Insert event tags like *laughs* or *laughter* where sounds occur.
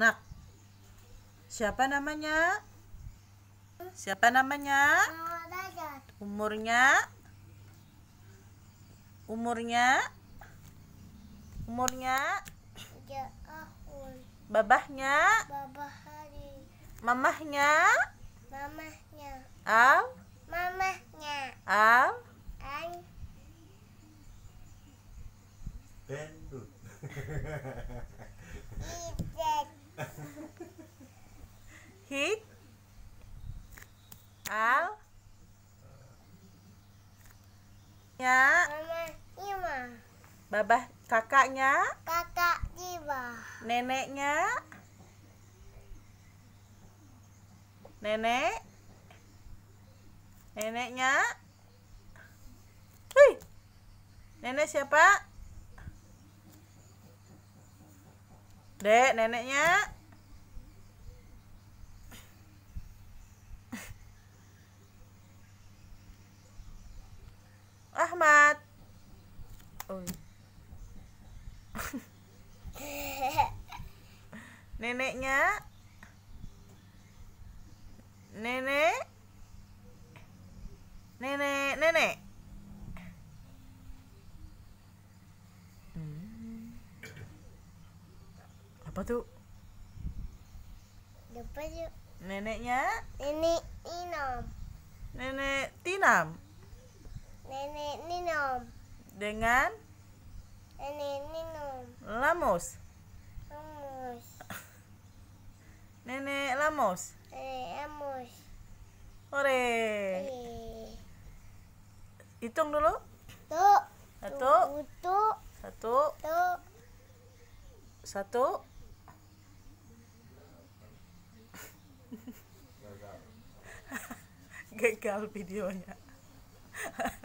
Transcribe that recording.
Nak. Siapa namanya? Siapa namanya? Umurnya? Umurnya? Umurnya? Babahnya? Mamahnya? Mamahnya. Al? Mamahnya. Al? An? *laughs* hik al ya babah kakaknya kakak jiwa neneknya nenek neneknya Hei. nenek siapa dek neneknya selamat. Oh. *laughs* Neneknya? Nenek? Nenek, nenek. Apa tuh? Neneknya? Nenek Tinam. Nenek Tinam nenek minum dengan nenek minum lamus lamus nenek lamus nenek lamus ore eh. hitung dulu satu satu Satu satu *laughs* satu gagal videonya *laughs*